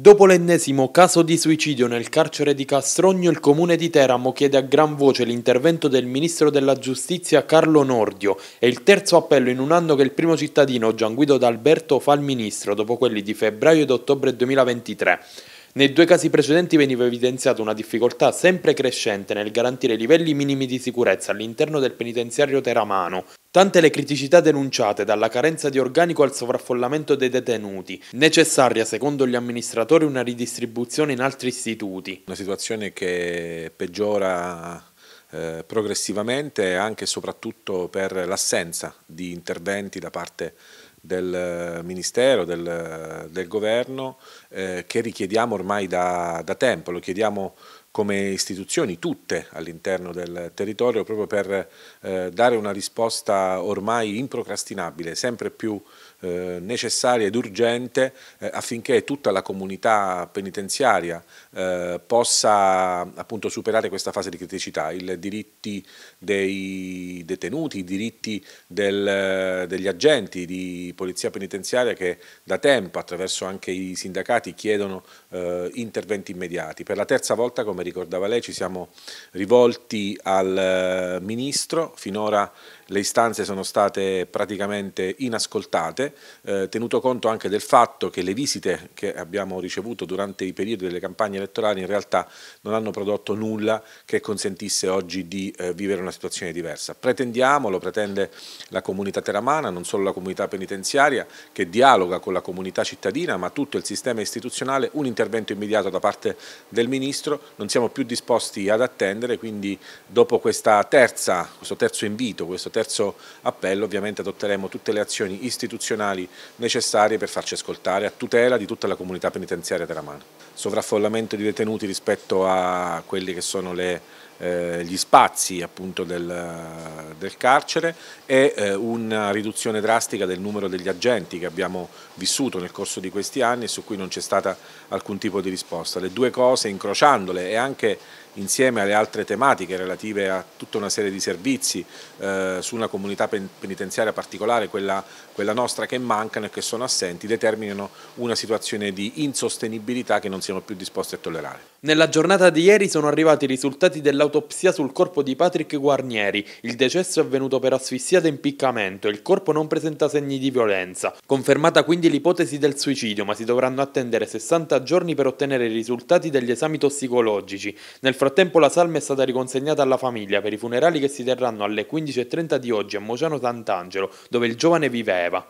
Dopo l'ennesimo caso di suicidio nel carcere di Castrogno, il comune di Teramo chiede a gran voce l'intervento del ministro della giustizia Carlo Nordio. È il terzo appello in un anno che il primo cittadino Gian Guido D'Alberto fa al ministro, dopo quelli di febbraio ed ottobre 2023. Nei due casi precedenti veniva evidenziata una difficoltà sempre crescente nel garantire livelli minimi di sicurezza all'interno del penitenziario teramano, Tante le criticità denunciate, dalla carenza di organico al sovraffollamento dei detenuti, necessaria secondo gli amministratori una ridistribuzione in altri istituti. Una situazione che peggiora eh, progressivamente anche e soprattutto per l'assenza di interventi da parte del Ministero, del, del Governo, eh, che richiediamo ormai da, da, tempo, lo chiediamo come istituzioni tutte all'interno del territorio proprio per eh, dare una risposta ormai improcrastinabile, sempre più eh, necessaria ed urgente eh, affinché tutta la comunità penitenziaria possa appunto superare questa fase di criticità, i diritti dei detenuti, i diritti del, degli agenti di polizia penitenziaria che da tempo attraverso anche i sindacati chiedono interventi immediati. Per la terza volta come ricordava lei, ci siamo rivolti al eh, Ministro, finora le istanze sono state praticamente inascoltate, eh, tenuto conto anche del fatto che le visite che abbiamo ricevuto durante i periodi delle campagne elettorali in realtà non hanno prodotto nulla che consentisse oggi di eh, vivere una situazione diversa. Pretendiamo, lo pretende la comunità teramana, non solo la comunità penitenziaria, che dialoga con la comunità cittadina, ma tutto il sistema istituzionale, un intervento immediato da parte del Ministro, non non siamo più disposti ad attendere, quindi dopo terza, questo terzo invito, questo terzo appello ovviamente adotteremo tutte le azioni istituzionali necessarie per farci ascoltare a tutela di tutta la comunità penitenziaria teramana. Sovraffollamento di detenuti rispetto a quelli che sono le, eh, gli spazi appunto del del carcere e eh, una riduzione drastica del numero degli agenti che abbiamo vissuto nel corso di questi anni e su cui non c'è stata alcun tipo di risposta. Le due cose incrociandole e anche insieme alle altre tematiche relative a tutta una serie di servizi eh, su una comunità penitenziaria particolare, quella, quella, nostra che mancano e che sono assenti, determinano una situazione di insostenibilità che non siamo più disposti a tollerare. Nella giornata di ieri sono arrivati i risultati dell'autopsia sul corpo di Patrick Guarnieri. Il decesso è avvenuto per asfissia da impiccamento e il corpo non presenta segni di violenza. Confermata quindi l'ipotesi del suicidio, ma si dovranno attendere 60 giorni per ottenere i risultati degli esami tossicologici. Nel frattempo frattempo la salma è stata riconsegnata alla famiglia per i funerali che si terranno alle 15.30 di oggi a Mociano Sant'Angelo, dove il giovane viveva.